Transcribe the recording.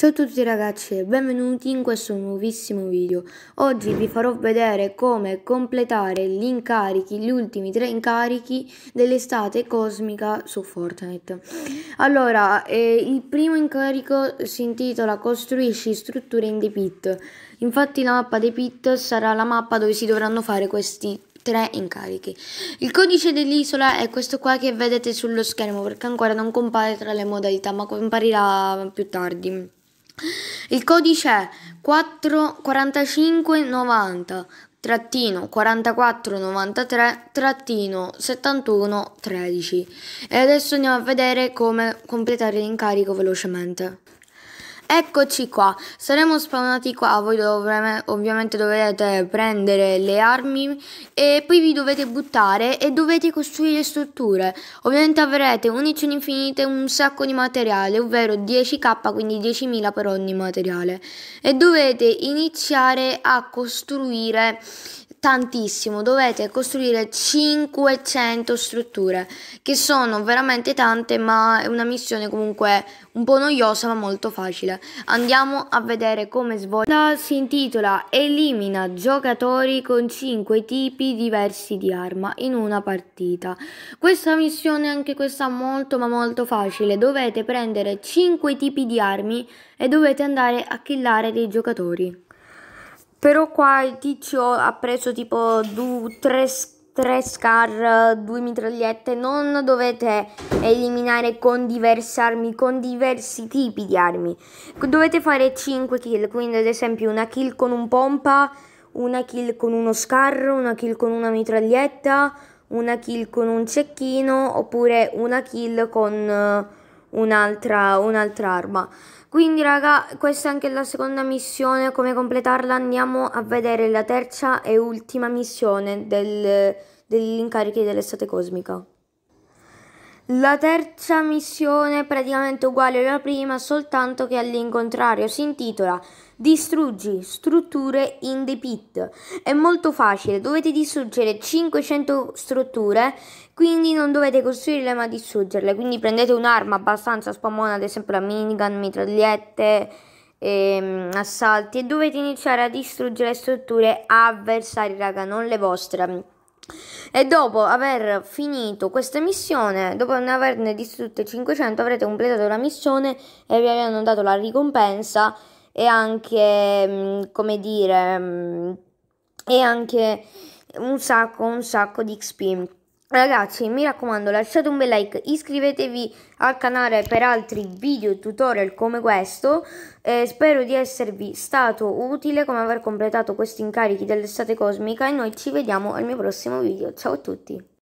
Ciao a tutti ragazzi e benvenuti in questo nuovissimo video. Oggi vi farò vedere come completare gli incarichi, gli ultimi tre incarichi dell'estate cosmica su Fortnite. Allora, eh, il primo incarico si intitola Costruisci strutture in The Pit. Infatti la mappa The Pit sarà la mappa dove si dovranno fare questi tre incarichi. Il codice dell'isola è questo qua che vedete sullo schermo perché ancora non compare tra le modalità ma comparirà più tardi. Il codice è 4590 4493 71 13 e adesso andiamo a vedere come completare l'incarico velocemente. Eccoci qua, saremo spawnati qua, voi dovreme, ovviamente dovrete prendere le armi e poi vi dovete buttare e dovete costruire strutture. Ovviamente avrete munizioni infinite, un sacco di materiale, ovvero 10k, quindi 10.000 per ogni materiale. E dovete iniziare a costruire tantissimo, dovete costruire 500 strutture, che sono veramente tante, ma è una missione comunque un po' noiosa ma molto facile. Andiamo a vedere come svolta. Si intitola Elimina giocatori con 5 tipi diversi di arma in una partita. Questa missione è anche questa molto ma molto facile, dovete prendere 5 tipi di armi e dovete andare a killare dei giocatori. Però qua il tizio ha preso tipo due, tre, tre scar, due mitragliette. Non dovete eliminare con diverse armi, con diversi tipi di armi. Dovete fare 5 kill, quindi ad esempio una kill con un pompa, una kill con uno scar, una kill con una mitraglietta, una kill con un cecchino oppure una kill con un'altra, un'altra arma. Quindi raga, questa è anche la seconda missione, come completarla andiamo a vedere la terza e ultima missione del, degli incarichi dell'estate cosmica. La terza missione è praticamente uguale alla prima, soltanto che all'incontrario si intitola Distruggi strutture in the pit. È molto facile, dovete distruggere 500 strutture, quindi non dovete costruirle ma distruggerle. Quindi prendete un'arma abbastanza spammona, ad esempio la minigun, mitragliette, ehm, assalti e dovete iniziare a distruggere strutture avversarie, raga, non le vostre. E dopo aver finito questa missione, dopo averne distrutte 500, avrete completato la missione e vi avranno dato la ricompensa e anche, mm, come dire, mm, e anche un sacco, un sacco di XP. Ragazzi mi raccomando lasciate un bel like, iscrivetevi al canale per altri video tutorial come questo eh, Spero di esservi stato utile come aver completato questi incarichi dell'estate cosmica e noi ci vediamo al mio prossimo video, ciao a tutti!